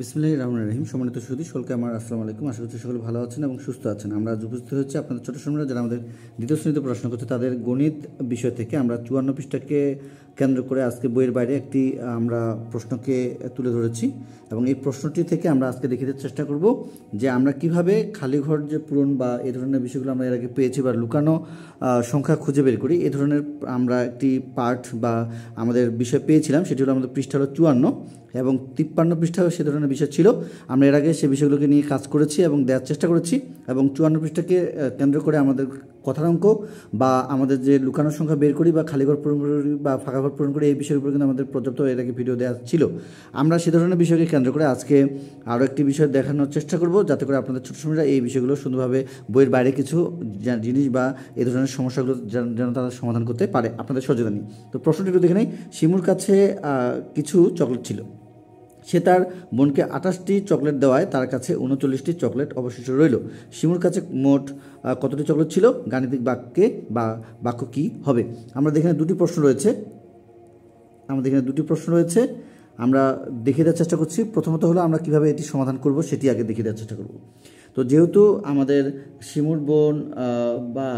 বিসমুল্লাহ রহমান রহিম সম্মানিত সুদী সকলকে আমার আসসালামু আলাইকুম আশা করছি সকলে ভালো আছেন এবং সুস্থ আছেন আমরা আজ উপস্থিত হচ্ছে আপনাদের ছোটো সময় যারা আমাদের দ্বিতীয় শ্রেণীতে পড়াশোনা করছে তাদের গণিত বিষয় থেকে আমরা চুয়ান্ন পৃষ্ঠাকে কেন্দ্র করে আজকে বইয়ের বাইরে একটি আমরা প্রশ্নকে তুলে ধরেছি এবং এই প্রশ্নটি থেকে আমরা আজকে দেখে দেওয়ার চেষ্টা করব যে আমরা কিভাবে খালি ঘর যে পূরণ বা এ ধরনের বিষয়গুলো আমরা এর আগে পেয়েছি বা লুকানো সংখ্যা খুঁজে বের করি এ ধরনের আমরা একটি পার্ট বা আমাদের বিষয় পেয়েছিলাম সেটি হলো আমাদের পৃষ্ঠা হলো চুয়ান্ন এবং তিপ্পান্ন পৃষ্ঠা সে ধরনের ধরনের বিষয় ছিল আমরা এর আগে সে বিষয়গুলোকে নিয়ে কাজ করেছি এবং দেওয়ার চেষ্টা করেছি এবং চুয়ান্ন পৃষ্ঠাকে কেন্দ্র করে আমাদের কথার অঙ্ক বা আমাদের যে লুকানোর সংখ্যা বের করি বা খালি ঘর পূরণ করি বা ফাঁকাঘর পূরণ করি এই বিষয়ের উপর কিন্তু আমাদের পর্যাপ্ত এর আগে ভিডিও দেওয়া ছিল আমরা সে ধরনের বিষয়কে কেন্দ্র করে আজকে আরও একটি বিষয় দেখানোর চেষ্টা করব যাতে করে আপনাদের ছোটো সময়রা এই বিষয়গুলো সুন্দরভাবে বইয়ের বাইরে কিছু জিনিস বা এ ধরনের সমস্যাগুলো যেন তারা সমাধান করতে পারে আপনাদের সচেতনী তো প্রশ্নটি একটু দেখে নেই শিমুর কাছে কিছু চকলেট ছিল সে তার বোনকে আঠাশটি চকলেট দেওয়ায় তার কাছে উনচল্লিশটি চকলেট অবশিষ্ট রইল শিমুর কাছে মোট কতটি চকলেট ছিল গাণিতিক বাক্যে বা বাক্য কী হবে আমরা এখানে দুটি প্রশ্ন রয়েছে আমাদের এখানে দুটি প্রশ্ন রয়েছে আমরা দেখে দেওয়ার চেষ্টা করছি প্রথমত হলো আমরা কিভাবে এটি সমাধান করব সেটি আগে দেখে দেওয়ার চেষ্টা করব তো যেহেতু আমাদের শিমুর বোন বা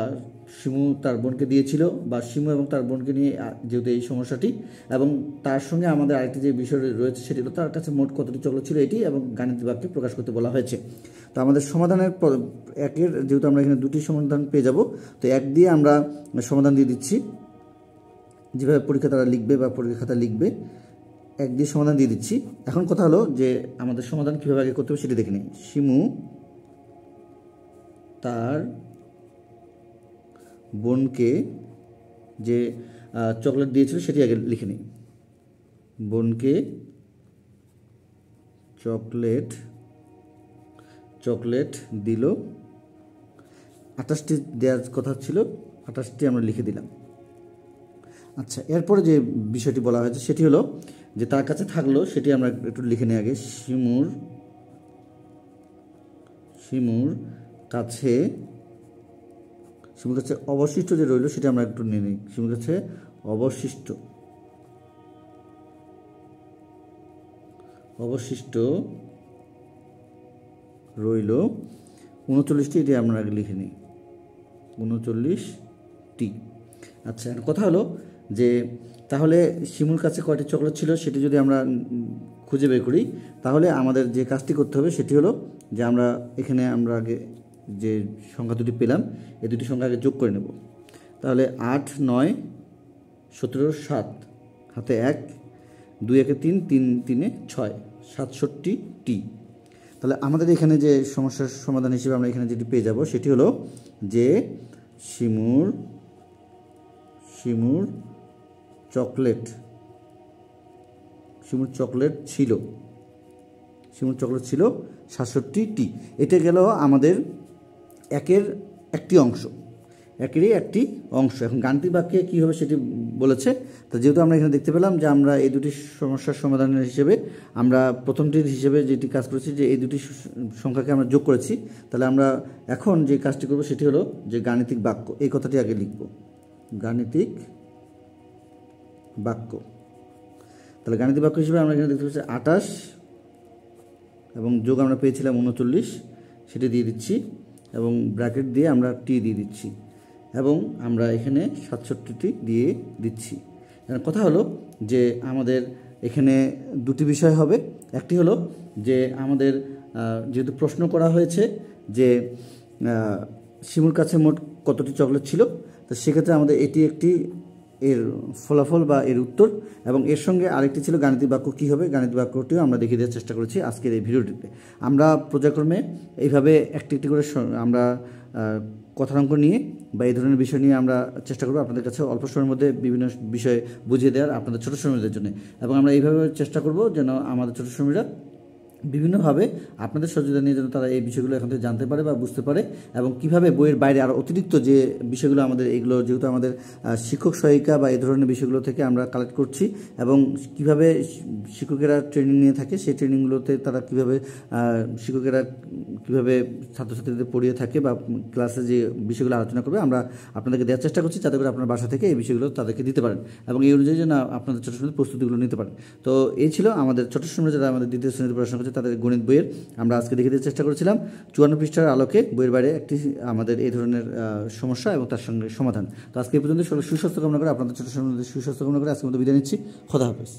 শিমু তার বোনকে দিয়েছিল বা শিমু এবং তার বোনকে নিয়ে যেহেতু এই সমস্যাটি এবং তার সঙ্গে আমাদের আরেকটি যে বিষয় রয়েছে সেটি হলো তার কাছে মোট কতটি চক্র ছিল এটি এবং গাণিত বিভাগকে প্রকাশ করতে বলা হয়েছে তো আমাদের সমাধানের একের যেহেতু আমরা এখানে দুটি সমাধান পেয়ে যাব তো এক দিয়ে আমরা সমাধান দিয়ে দিচ্ছি যেভাবে পরীক্ষা তারা লিখবে বা পরীক্ষা খাতা লিখবে এক দিয়ে সমাধান দিয়ে দিচ্ছি এখন কথা হলো যে আমাদের সমাধান কীভাবে আগে করতে হবে সেটি দেখে নিই শিমু তার বোনকে যে চকলেট দিয়েছিল সেটি আগে লিখে নিই বোনকে চকলেট চকলেট দিল আঠাশটি দেওয়ার কথা ছিল আঠাশটি আমরা লিখে দিলাম আচ্ছা এরপরে যে বিষয়টি বলা হয়েছে সেটি হলো যে তার কাছে থাকলো সেটি আমরা একটু লিখে নিই আগে শিমুর শিমুর কাছে শিমুল কাছে অবশিষ্ট যে রইল সেটা আমরা একটু নিয়ে নিই শিমুল গাছে অবশিষ্ট অবশিষ্ট রইল উনচল্লিশটি এটি আমরা আগে লিখে নিই উনচল্লিশটি আচ্ছা কথা হলো যে তাহলে শিমুল কাছে কয়টি চকলেট ছিল সেটি যদি আমরা খুঁজে বের করি তাহলে আমাদের যে কাজটি করতে হবে সেটি হলো যে আমরা এখানে আমরা আগে যে সংখ্যা দুটি পেলাম এই দুটি সংখ্যা আগে যোগ করে নেব তাহলে আট নয় সতেরো সাত হাতে এক দুই একে তিন তিন তিনে ছয় সাতষট্টি টি তাহলে আমাদের এখানে যে সমস্যার সমাধান হিসেবে আমরা এখানে যেটি পেয়ে যাব সেটি হলো যে শিমুর শিমুর চকলেট শিমুর চকলেট ছিল শিমুর চকলেট ছিল সাতষট্টি টি এটা গেল আমাদের একের একটি অংশ একেরই একটি অংশ এখন গাণিতিক বাক্যে কী হবে সেটি বলেছে তা যেহেতু আমরা এখানে দেখতে পেলাম যে আমরা এই দুটি সমস্যার সমাধানের হিসেবে আমরা প্রথমটির হিসেবে যেটি কাজ করেছি যে এই দুটি সংখ্যাকে আমরা যোগ করেছি তাহলে আমরা এখন যে কাজটি করব সেটি হলো যে গাণিতিক বাক্য এই কথাটি আগে লিখব গাণিতিক বাক্য তাহলে গাণিতিক বাক্য হিসেবে আমরা এখানে দেখতে পাচ্ছি আটাশ এবং যোগ আমরা পেয়েছিলাম উনচল্লিশ সেটি দিয়ে দিচ্ছি এবং ব্র্যাকেট দিয়ে আমরা টি দিয়ে দিচ্ছি এবং আমরা এখানে সাতষট্টিটি দিয়ে দিচ্ছি কথা হলো যে আমাদের এখানে দুটি বিষয় হবে একটি হলো যে আমাদের যেহেতু প্রশ্ন করা হয়েছে যে শিমুর কাছে মোট কতটি চকলেট ছিল তো সেক্ষেত্রে আমাদের এটি একটি এর ফলাফল বা এর উত্তর এবং এর সঙ্গে আরেকটি ছিল গাণিতিক বাক্য কী হবে গাণিতিক বাক্যটিও আমরা দেখিয়ে দেওয়ার চেষ্টা করেছি আজকের এই ভিডিওটিতে আমরা প্রজাক্রমে এইভাবে একটি একটি করে আমরা কথার অঙ্ক নিয়ে বা এই ধরনের বিষয় নিয়ে আমরা চেষ্টা করবো আপনাদের কাছে অল্প সময়ের মধ্যে বিভিন্ন বিষয়ে বুঝিয়ে দেওয়ার আপনাদের ছোটো শ্রমিকদের জন্য এবং আমরা এইভাবে চেষ্টা করব যেন আমাদের ছোটো শ্রমিকরা বিভিন্নভাবে আপনাদের সহযোগিতা নিয়ে যেন তারা এই বিষয়গুলো এখান থেকে জানতে পারে বা বুঝতে পারে এবং কিভাবে বইয়ের বাইরে আরও অতিরিক্ত যে বিষয়গুলো আমাদের এগুলো যেহেতু আমাদের শিক্ষক সহায়িকা বা এই ধরনের বিষয়গুলো থেকে আমরা কালেক্ট করছি এবং কিভাবে শিক্ষকেরা ট্রেনিং নিয়ে থাকে সেই ট্রেনিংগুলোতে তারা কিভাবে শিক্ষকেরা কিভাবে ছাত্রছাত্রীদের পড়িয়ে থাকে বা ক্লাসে যে বিষয়গুলো আলোচনা করবে আমরা আপনাদেরকে দেওয়ার চেষ্টা করছি যাতে করে আপনার বাসা থেকে এই বিষয়গুলো তাদেরকে দিতে পারেন এবং এই অনুযায়ী যেন আপনাদের ছোটো সময় প্রস্তুতিগুলো নিতে পারেন তো এই ছিল আমাদের ছোটো সময় যারা আমাদের দ্বিতীয় শ্রেণীর পড়াশোনা হচ্ছে তাদের গণিত বইয়ের আমরা আজকে দেখে দিতে চেষ্টা করেছিলাম চুয়ান্ন পৃষ্ঠার আলোকে বইয়ের বাইরে একটি আমাদের এই ধরনের সমস্যা এবং তার সঙ্গে সমাধান তো আজকে এই পর্যন্ত সুস্বাস্থ্য কামনা করে আপনাদের ছোটো সুস্বাস্থ্য কামনা করে আজকে মতো বিদায় নিচ্ছি খোদা হাফেজ